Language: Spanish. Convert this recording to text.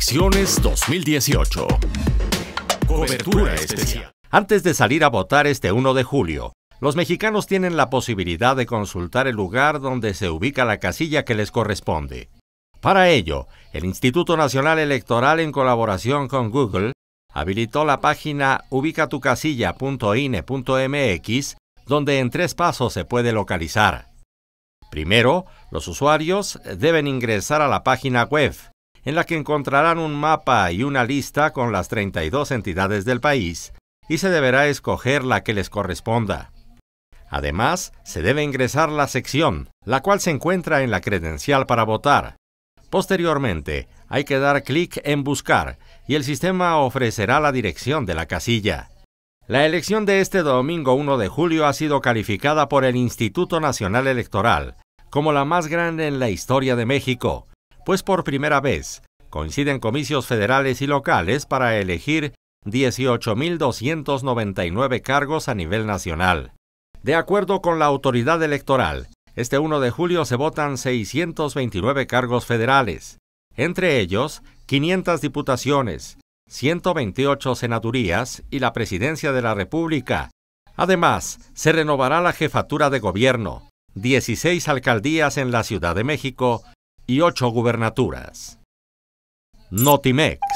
Elecciones 2018. Cobertura especial. Antes de salir a votar este 1 de julio, los mexicanos tienen la posibilidad de consultar el lugar donde se ubica la casilla que les corresponde. Para ello, el Instituto Nacional Electoral en colaboración con Google habilitó la página ubicatucasilla.ine.mx donde en tres pasos se puede localizar. Primero, los usuarios deben ingresar a la página web en la que encontrarán un mapa y una lista con las 32 entidades del país y se deberá escoger la que les corresponda. Además, se debe ingresar la sección, la cual se encuentra en la credencial para votar. Posteriormente, hay que dar clic en Buscar y el sistema ofrecerá la dirección de la casilla. La elección de este domingo 1 de julio ha sido calificada por el Instituto Nacional Electoral como la más grande en la historia de México pues por primera vez coinciden comicios federales y locales para elegir 18.299 cargos a nivel nacional. De acuerdo con la autoridad electoral, este 1 de julio se votan 629 cargos federales, entre ellos 500 diputaciones, 128 senadurías y la presidencia de la República. Además, se renovará la jefatura de gobierno, 16 alcaldías en la Ciudad de México y ocho gubernaturas. Notimec.